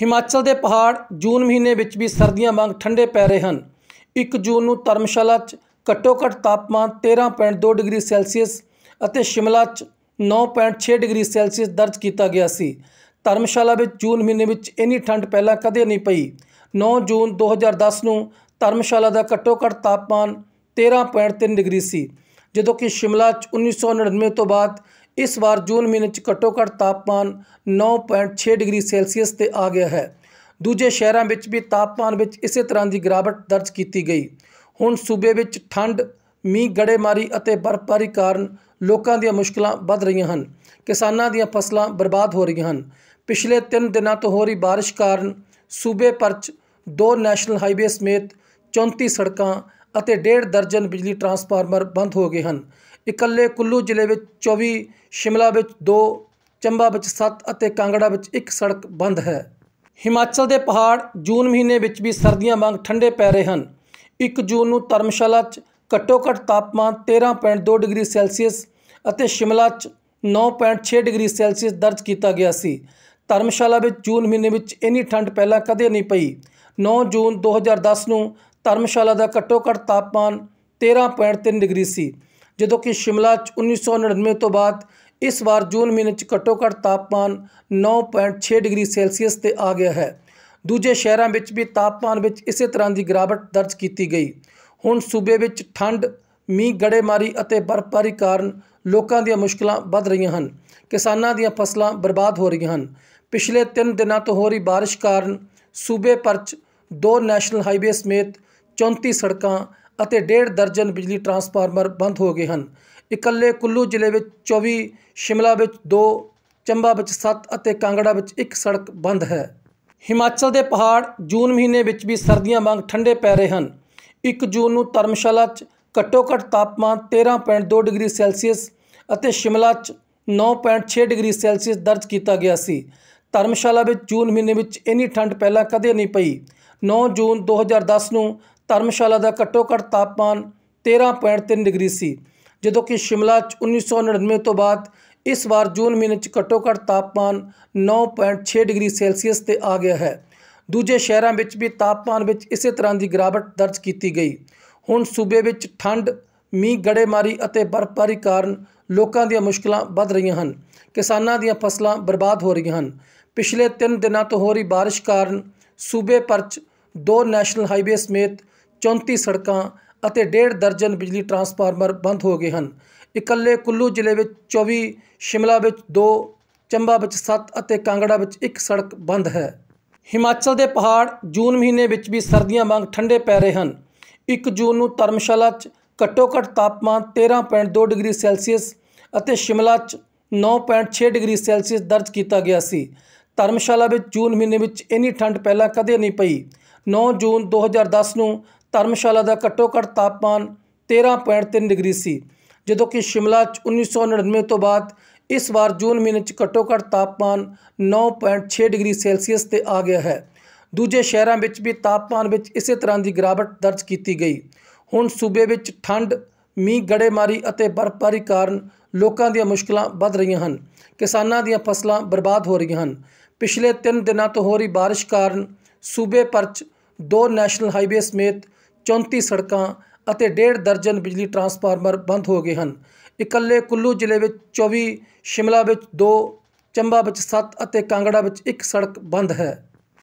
ਹਿਮਾਚਲ ਦੇ ਪਹਾੜ ਜੂਨ ਮਹੀਨੇ ਵਿੱਚ ਵੀ ਸਰਦੀਆਂ ਵਾਂਗ ਠੰਡੇ ਪੈ ਰਹੇ ਹਨ 1 ਜੂਨ ਨੂੰ ਧਰਮਸ਼ਾਲਾ 'ਚ ਘੱਟੋ-ਘੱਟ ਤਾਪਮਾਨ 13.2 ਡਿਗਰੀ ਸੈਲਸੀਅਸ ਅਤੇ ਸ਼ਿਮਲਾ 'ਚ 9.6 ਡਿਗਰੀ ਸੈਲਸੀਅਸ ਦਰਜ ਕੀਤਾ ਗਿਆ ਸੀ ਧਰਮਸ਼ਾਲਾ ਵਿੱਚ ਜੂਨ ਮਹੀਨੇ ਵਿੱਚ ਇੰਨੀ ਠੰਡ ਪਹਿਲਾਂ ਕਦੇ ਨਹੀਂ ਪਈ 9 ਜੂਨ 2010 ਨੂੰ ਧਰਮਸ਼ਾਲਾ ਦਾ ਘੱਟੋ-ਘੱਟ ਤਾਪਮਾਨ 13.3 ਡਿਗਰੀ ਸੀ ਜਦੋਂ ਕਿ ਸ਼ਿਮਲਾ 'ਚ 1999 ਤੋਂ ਬਾਅਦ ਇਸ ਵਾਰ ਜੂਨ ਮਹੀਨੇ 'ਚ ਘੱਟੋ-ਘੱਟ ਤਾਪਮਾਨ 9.6 ਡਿਗਰੀ ਸੈਲਸੀਅਸ ਤੇ ਆ ਗਿਆ ਹੈ ਦੂਜੇ ਸ਼ਹਿਰਾਂ ਵਿੱਚ ਵੀ ਤਾਪਮਾਨ ਵਿੱਚ ਇਸੇ ਤਰ੍ਹਾਂ ਦੀ ਗਿਰਾਵਟ ਦਰਜ ਕੀਤੀ ਗਈ ਹੁਣ ਸੂਬੇ ਵਿੱਚ ਠੰਡ ਮੀਂਹ ਗੜੇਮਾਰੀ ਅਤੇ ਬਰਫ਼ਬਾਰੀ ਕਾਰਨ ਲੋਕਾਂ ਦੀਆਂ ਮੁਸ਼ਕਲਾਂ ਵੱਧ ਰਹੀਆਂ ਹਨ ਕਿਸਾਨਾਂ ਦੀਆਂ ਫਸਲਾਂ ਬਰਬਾਦ ਹੋ ਰਹੀਆਂ ਹਨ ਪਿਛਲੇ 3 ਦਿਨਾਂ ਤੋਂ ਹੋ ਰਹੀ بارش ਕਾਰਨ ਸੂਬੇ ਪਰ 'ਚ ਦੋ ਨੈਸ਼ਨਲ ਹਾਈਵੇ ਸਮੇਤ 34 ਸੜਕਾਂ ਅਤੇ ਡੇਢ ਦਰਜਨ ਬਿਜਲੀ ਟਰਾਂਸਫਾਰਮਰ ਬੰਦ ਹੋ ਗਏ ਹਨ ਇਕੱਲੇ ਕੁੱਲੂ ਜ਼ਿਲ੍ਹੇ ਵਿੱਚ 24 ਸ਼ਿਮਲਾ ਵਿੱਚ 2 ਚੰਬਾ ਵਿੱਚ 7 ਅਤੇ ਕਾਂਗੜਾ ਵਿੱਚ ਇੱਕ ਸੜਕ ਬੰਦ ਹੈ ਹਿਮਾਚਲ ਦੇ ਪਹਾੜ ਜੂਨ ਮਹੀਨੇ ਵਿੱਚ ਵੀ ਸਰਦੀਆਂ ਵਾਂਗ ਠੰਡੇ ਪੈ ਰਹੇ ਹਨ 1 ਜੂਨ ਨੂੰ ਧਰਮਸ਼ਾਲਾ 'ਚ ਘੱਟੋ-ਘੱਟ ਤਾਪਮਾਨ 13.2 ਡਿਗਰੀ ਸੈਲਸੀਅਸ ਅਤੇ ਸ਼ਿਮਲਾ 'ਚ 9.6 ਡਿਗਰੀ ਸੈਲਸੀਅਸ ਦਰਜ ਕੀਤਾ ਗਿਆ ਸੀ ਧਰਮਸ਼ਾਲਾ ਵਿੱਚ ਜੂਨ ਮਹੀਨੇ ਵਿੱਚ ਇੰਨੀ ਠੰਡ ਪਹਿਲਾਂ ਕਦੇ ਨਹੀਂ ਪਈ 9 ਜੂਨ 2010 ਨੂੰ ਧਰਮਸ਼ਾਲਾ ਦਾ ਘੱਟੋ ਘੱਟ ਤਾਪਮਾਨ 13.3 ਡਿਗਰੀ ਸੀ ਜਦੋਂ ਕਿ ਸ਼ਿਮਲਾ 'ਚ 1999 ਤੋਂ ਬਾਅਦ ਇਸ ਵਾਰ ਜੂਨ ਮਹੀਨੇ 'ਚ ਘੱਟੋ ਘੱਟ ਤਾਪਮਾਨ 9.6 ਡਿਗਰੀ ਸੈਲਸੀਅਸ ਤੇ ਆ ਗਿਆ ਹੈ ਦੂਜੇ ਸ਼ਹਿਰਾਂ ਵਿੱਚ ਵੀ ਤਾਪਮਾਨ ਵਿੱਚ ਇਸੇ ਤਰ੍ਹਾਂ ਦੀ ਗਿਰਾਵਟ ਦਰਜ ਕੀਤੀ ਗਈ ਹੁਣ ਸੂਬੇ ਵਿੱਚ ਠੰਡ ਮੀਂਹ ਗੜੇਮਾਰੀ ਅਤੇ ਬਰਫ਼ਬਾਰੀ ਕਾਰਨ ਲੋਕਾਂ ਦੀਆਂ ਮੁਸ਼ਕਲਾਂ ਵੱਧ ਰਹੀਆਂ ਹਨ ਕਿਸਾਨਾਂ ਦੀਆਂ ਫਸਲਾਂ ਬਰਬਾਦ ਹੋ ਰਹੀਆਂ ਹਨ ਪਿਛਲੇ 3 ਦਿਨਾਂ ਤੋਂ ਹੋ ਰਹੀ بارش ਕਾਰਨ ਸੂਬੇ ਪਰਚ ਦੋ ਨੈਸ਼ਨਲ ਹਾਈਵੇ ਸਮੇਤ 34 ਸੜਕਾਂ ਅਤੇ ਡੇਢ ਦਰਜਨ ਬਿਜਲੀ ਟਰਾਂਸਫਾਰਮਰ ਬੰਦ ਹੋ ਗਏ ਹਨ ਇਕੱਲੇ ਕੁੱਲੂ ਜ਼ਿਲ੍ਹੇ ਵਿੱਚ 24 ਸ਼ਿਮਲਾ ਵਿੱਚ 2 ਚੰਬਾ ਵਿੱਚ 7 ਅਤੇ ਕਾਂਗੜਾ ਵਿੱਚ ਇੱਕ ਸੜਕ ਬੰਦ ਹੈ ਹਿਮਾਚਲ ਦੇ ਪਹਾੜ ਜੂਨ ਮਹੀਨੇ ਵਿੱਚ ਵੀ ਸਰਦੀਆਂ ਵਾਂਗ ਠੰਡੇ ਪੈ ਰਹੇ ਹਨ 1 ਜੂਨ ਨੂੰ ਧਰਮਸ਼ਾਲਾ 'ਚ ਘੱਟੋ-ਘੱਟ ਤਾਪਮਾਨ 13.2 ਡਿਗਰੀ ਸੈਲਸੀਅਸ ਅਤੇ ਸ਼ਿਮਲਾ 'ਚ 9.6 ਡਿਗਰੀ ਸੈਲਸੀਅਸ ਦਰਜ ਕੀਤਾ ਗਿਆ ਸੀ ਧਰਮਸ਼ਾਲਾ ਵਿੱਚ ਜੂਨ ਮਹੀਨੇ ਵਿੱਚ ਇੰਨੀ ਠੰਡ ਪਹਿਲਾਂ ਕਦੇ ਨਹੀਂ ਪਈ 9 ਜੂਨ 2010 ਨੂੰ ਧਰਮਸ਼ਾਲਾ ਦਾ ਘੱਟੋ ਘੱਟ ਤਾਪਮਾਨ 13.3 ਡਿਗਰੀ ਸੀ ਜਦੋਂ ਕਿ ਸ਼ਿਮਲਾ 'ਚ 1999 ਤੋਂ ਬਾਅਦ ਇਸ ਵਾਰ ਜੂਨ ਮਹੀਨੇ 'ਚ ਘੱਟੋ ਘੱਟ ਤਾਪਮਾਨ 9.6 ਡਿਗਰੀ ਸੈਲਸੀਅਸ ਤੇ ਆ ਗਿਆ ਹੈ ਦੂਜੇ ਸ਼ਹਿਰਾਂ ਵਿੱਚ ਵੀ ਤਾਪਮਾਨ ਵਿੱਚ ਇਸੇ ਤਰ੍ਹਾਂ ਦੀ ਗਿਰਾਵਟ ਦਰਜ ਕੀਤੀ ਗਈ ਹੁਣ ਸੂਬੇ ਵਿੱਚ ਠੰਡ ਮੀਂਹ ਗੜੇਮਾਰੀ ਅਤੇ ਬਰਫ਼ਬਾਰੀ ਕਾਰਨ ਲੋਕਾਂ ਦੀਆਂ ਮੁਸ਼ਕਲਾਂ ਵੱਧ ਰਹੀਆਂ ਹਨ ਕਿਸਾਨਾਂ ਦੀਆਂ ਫਸਲਾਂ ਬਰਬਾਦ ਹੋ ਰਹੀਆਂ ਹਨ ਪਿਛਲੇ 3 ਦਿਨਾਂ ਤੋਂ ਹੋ ਰਹੀ بارش ਕਾਰਨ ਸੂਬੇ ਪਰਚ ਦੋ ਨੈਸ਼ਨਲ ਹਾਈਵੇ ਸਮੇਤ 34 ਸੜਕਾਂ ਅਤੇ ਡੇਢ ਦਰਜਨ ਬਿਜਲੀ ਟਰਾਂਸਫਾਰਮਰ ਬੰਦ ਹੋ ਗਏ ਹਨ ਇਕੱਲੇ ਕੁੱਲੂ ਜ਼ਿਲ੍ਹੇ ਵਿੱਚ 24 ਸ਼ਿਮਲਾ ਵਿੱਚ 2 ਚੰਬਾ ਵਿੱਚ 7 ਅਤੇ ਕਾਂਗੜਾ ਵਿੱਚ ਇੱਕ ਸੜਕ ਬੰਦ ਹੈ ਹਿਮਾਚਲ ਦੇ ਪਹਾੜ ਜੂਨ ਮਹੀਨੇ ਵਿੱਚ ਵੀ ਸਰਦੀਆਂ ਵਾਂਗ ਠੰਡੇ ਪੈ ਰਹੇ ਹਨ 1 ਜੂਨ ਨੂੰ ਧਰਮਸ਼ਾਲਾ 'ਚ ਘੱਟੋ-ਘੱਟ ਤਾਪਮਾਨ 13.2 ਡਿਗਰੀ ਸੈਲਸੀਅਸ ਅਤੇ ਸ਼ਿਮਲਾ 'ਚ 9.6 ਡਿਗਰੀ ਸੈਲਸੀਅਸ ਦਰਜ ਕੀਤਾ ਗਿਆ ਸੀ ਧਰਮਸ਼ਾਲਾ ਵਿੱਚ ਜੂਨ ਮਹੀਨੇ ਵਿੱਚ ਇੰਨੀ ਠੰਡ ਪਹਿਲਾਂ ਕਦੇ ਨਹੀਂ ਪਈ 9 ਜੂਨ 2010 ਨੂੰ ਧਰਮਸ਼ਾਲਾ ਦਾ ਘੱਟੋ ਘੱਟ ਤਾਪਮਾਨ 13.3 ਡਿਗਰੀ ਸੀ ਜਦੋਂ ਕਿ ਸ਼ਿਮਲਾ 'ਚ 1999 ਤੋਂ ਬਾਅਦ ਇਸ ਵਾਰ ਜੂਨ ਮਹੀਨੇ 'ਚ ਘੱਟੋ ਘੱਟ ਤਾਪਮਾਨ 9.6 ਡਿਗਰੀ ਸੈਲਸੀਅਸ ਤੇ ਆ ਗਿਆ ਹੈ ਦੂਜੇ ਸ਼ਹਿਰਾਂ ਵਿੱਚ ਵੀ ਤਾਪਮਾਨ ਵਿੱਚ ਇਸੇ ਤਰ੍ਹਾਂ ਦੀ ਗਿਰਾਵਟ ਦਰਜ ਕੀਤੀ ਗਈ ਹੁਣ ਸੂਬੇ ਵਿੱਚ ਠੰਡ ਮੀਂਹ ਗੜੇਮਾਰੀ ਅਤੇ ਬਰਫ਼ਬਾਰੀ ਕਾਰਨ ਲੋਕਾਂ ਦੀਆਂ ਮੁਸ਼ਕਲਾਂ ਵੱਧ ਰਹੀਆਂ ਹਨ ਕਿਸਾਨਾਂ ਦੀਆਂ ਫਸਲਾਂ ਬਰਬਾਦ ਹੋ ਰਹੀਆਂ ਹਨ ਪਿਛਲੇ 3 ਦਿਨਾਂ ਤੋਂ ਹੋ ਰਹੀ بارش ਕਾਰਨ ਸੂਬੇ ਪਰਚ ਦੋ ਨੈਸ਼ਨਲ ਹਾਈਵੇ ਸਮੇਤ 34 ਸੜਕਾਂ ਅਤੇ ਡੇਢ ਦਰਜਨ ਬਿਜਲੀ ਟਰਾਂਸਫਾਰਮਰ ਬੰਦ ਹੋ ਗਏ ਹਨ ਇਕੱਲੇ ਕੁੱਲੂ ਜ਼ਿਲ੍ਹੇ ਵਿੱਚ 24 ਸ਼ਿਮਲਾ ਵਿੱਚ 2 ਚੰਬਾ ਵਿੱਚ 7 ਅਤੇ ਕਾਂਗੜਾ ਵਿੱਚ 1 ਸੜਕ ਬੰਦ ਹੈ